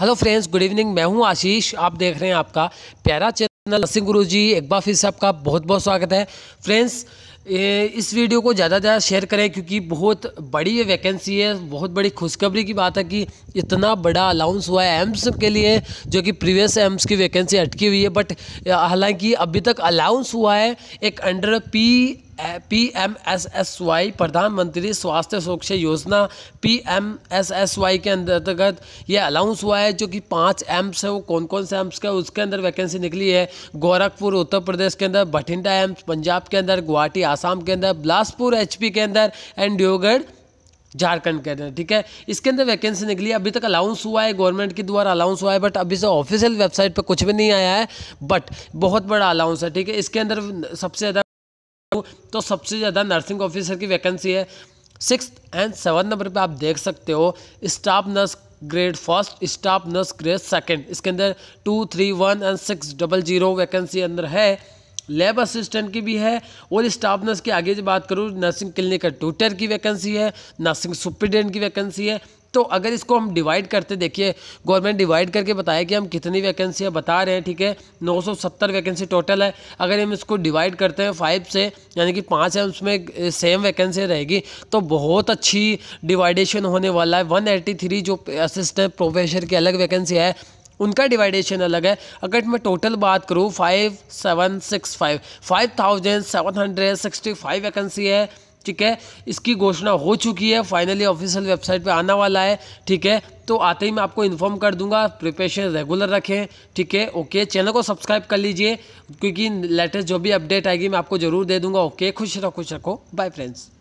hello friends good evening मैं हूं आशीष आप देख रहे हैं आपका प्यारा चैनल नरसिंह गुरु जी एक बार फिर से आपका बहुत बहुत स्वागत है फ्रेंड्स इस वीडियो को ज़्यादा से ज़्यादा शेयर करें क्योंकि बहुत बड़ी ये वैकेंसी है बहुत बड़ी खुशखबरी की बात है कि इतना बड़ा अलाउंस हुआ है एम्स के लिए जो कि प्रीवियस एम्स की वैकेंसी अटकी हुई है बट हालांकि अभी तक अलाउंस हुआ है एक under P P M S S Y प्रधानमंत्री स्वास्थ्य सुरक्षा योजना P M S S Y के अंतर्गत ये अलाउंस हुआ है जो कि पाँच एम्स है वो कौन कौन से एम्स का उसके अंदर वैकेंसी निकली है गोरखपुर उत्तर प्रदेश के अंदर बठिंडा एम्स पंजाब के अंदर गुवाहाटी आसाम के अंदर बिलासपुर एच के अंदर एंड डिओगढ़ झारखंड के अंदर ठीक है इसके अंदर वैकेंसी निकली अभी तक अलाउंस हुआ है गवर्नमेंट के द्वारा अलाउंस हुआ है बट अभी से ऑफिशियल वेबसाइट पर कुछ भी नहीं आया है बट बहुत बड़ा अलाउंस है ठीक है इसके अंदर सबसे ज़्यादा तो, तो सबसे ज़्यादा नर्सिंग ऑफिसर की वैकेंसी है सिक्स एंड सेवन नंबर पे आप देख सकते हो staff nurse grade first staff nurse grade second इसके अंदर two three one and six double zero vacancy अंदर है लैब असिस्टेंट की भी है और स्टाफ नर्स की आगे जो बात करूँ नर्सिंग क्लिनिक का ट्यूटर की वैकेंसी है नर्सिंग सुपरिटेंडेंट की वैकेंसी है तो अगर इसको हम डिवाइड करते देखिए गवर्नमेंट डिवाइड करके बताया कि हम कितनी वैकेंसियाँ बता रहे हैं ठीक है 970 वैकेंसी टोटल है अगर हम इसको डिवाइड करते हैं फाइव से यानी कि पाँच है उसमें सेम वैकेंसी रहेगी तो बहुत अच्छी डिवाइडेशन होने वाला है थ्री जो असिस्टेंट प्रोफेसर की अलग वैकेंसी है उनका डिवाइडेशन अलग है अगर मैं टोटल बात करूँ five seven six five five thousand seven hundred sixty five vacancy है ठीक है इसकी घोषणा हो चुकी है फाइनली ऑफिशियल वेबसाइट पे आना वाला है ठीक है तो आते ही मैं आपको इन्फॉर्म कर दूंगा प्रिपरेशन रेगुलर रखें ठीक है ओके चैनल को सब्सक्राइब कर लीजिए क्योंकि लेटेस्ट जो भी अपडेट आएगी मैं आपको ज़रूर दे दूंगा ओके खुश रहो खुश रखो बाय फ्रेंड्स